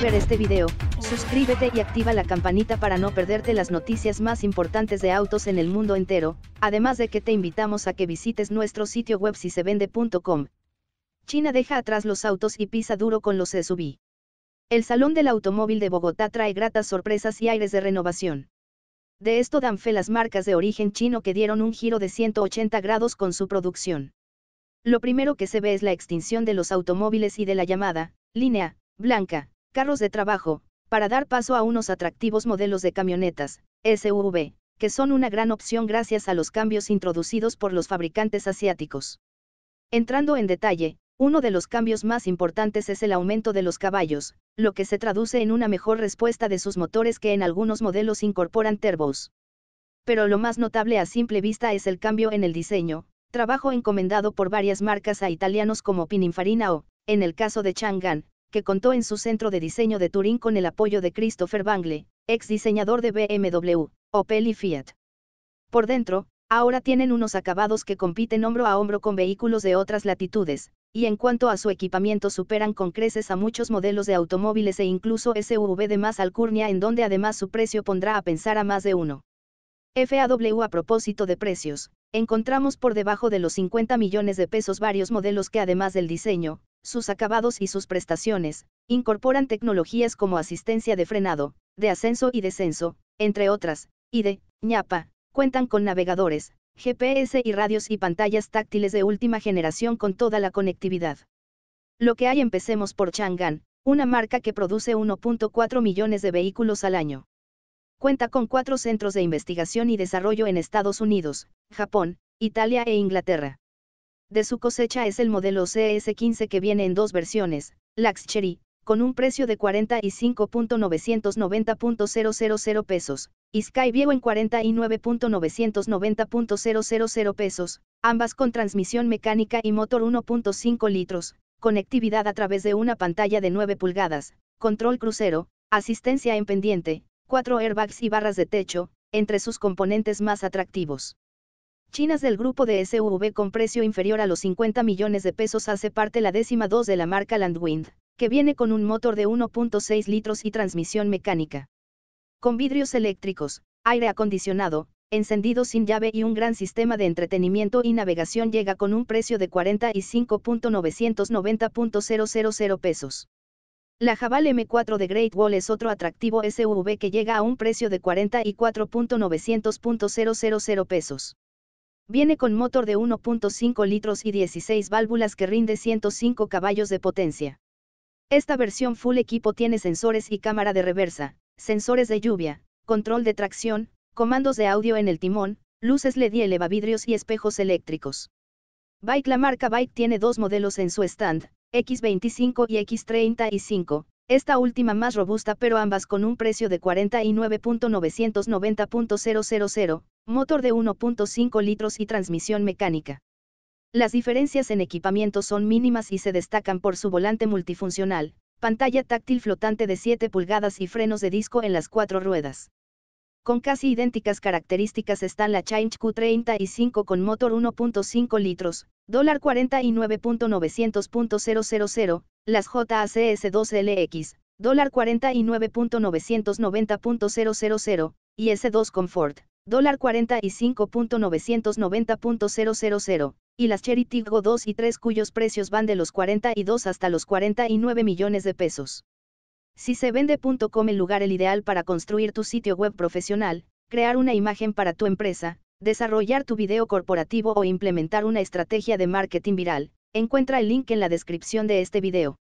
ver este video, suscríbete y activa la campanita para no perderte las noticias más importantes de autos en el mundo entero, además de que te invitamos a que visites nuestro sitio web si se vende.com. China deja atrás los autos y pisa duro con los SUV. El Salón del Automóvil de Bogotá trae gratas sorpresas y aires de renovación. De esto dan fe las marcas de origen chino que dieron un giro de 180 grados con su producción. Lo primero que se ve es la extinción de los automóviles y de la llamada, línea, blanca, carros de trabajo, para dar paso a unos atractivos modelos de camionetas, SUV, que son una gran opción gracias a los cambios introducidos por los fabricantes asiáticos. Entrando en detalle, uno de los cambios más importantes es el aumento de los caballos, lo que se traduce en una mejor respuesta de sus motores que en algunos modelos incorporan turbos. Pero lo más notable a simple vista es el cambio en el diseño, trabajo encomendado por varias marcas a italianos como Pininfarina o, en el caso de Chang'an, que contó en su centro de diseño de Turín con el apoyo de Christopher Bangle, ex diseñador de BMW, Opel y Fiat. Por dentro, ahora tienen unos acabados que compiten hombro a hombro con vehículos de otras latitudes, y en cuanto a su equipamiento superan con creces a muchos modelos de automóviles e incluso SUV de más alcurnia en donde además su precio pondrá a pensar a más de uno. FAW a propósito de precios, encontramos por debajo de los 50 millones de pesos varios modelos que además del diseño, sus acabados y sus prestaciones, incorporan tecnologías como asistencia de frenado, de ascenso y descenso, entre otras, y de ñapa, cuentan con navegadores, GPS y radios y pantallas táctiles de última generación con toda la conectividad. Lo que hay empecemos por Chang'an, una marca que produce 1.4 millones de vehículos al año. Cuenta con cuatro centros de investigación y desarrollo en Estados Unidos, Japón, Italia e Inglaterra de su cosecha es el modelo CS15 que viene en dos versiones, Luxury con un precio de 45.990.000 pesos, y Skyview en 49.990.000 pesos, ambas con transmisión mecánica y motor 1.5 litros, conectividad a través de una pantalla de 9 pulgadas, control crucero, asistencia en pendiente, 4 airbags y barras de techo, entre sus componentes más atractivos. Chinas del grupo de SUV con precio inferior a los 50 millones de pesos hace parte la décima dos de la marca Landwind, que viene con un motor de 1.6 litros y transmisión mecánica. Con vidrios eléctricos, aire acondicionado, encendido sin llave y un gran sistema de entretenimiento y navegación llega con un precio de 45.990.000 pesos. La Jabal M4 de Great Wall es otro atractivo SUV que llega a un precio de 44.900.000 pesos. Viene con motor de 1.5 litros y 16 válvulas que rinde 105 caballos de potencia. Esta versión full equipo tiene sensores y cámara de reversa, sensores de lluvia, control de tracción, comandos de audio en el timón, luces LED y elevavidrios y espejos eléctricos. Bike La marca Bike tiene dos modelos en su stand, X25 y X35, esta última más robusta pero ambas con un precio de 49.990.000, motor de 1.5 litros y transmisión mecánica. Las diferencias en equipamiento son mínimas y se destacan por su volante multifuncional, pantalla táctil flotante de 7 pulgadas y frenos de disco en las cuatro ruedas. Con casi idénticas características están la Change Q35 con motor 1.5 litros, $49.900.000, las JACS2LX, $49.990.000, y S2 Comfort, 45.990.000, y las Cherry Go 2 y 3 cuyos precios van de los 42 hasta los 49 millones de pesos. Si se vende.com el lugar el ideal para construir tu sitio web profesional, crear una imagen para tu empresa, desarrollar tu video corporativo o implementar una estrategia de marketing viral, encuentra el link en la descripción de este video.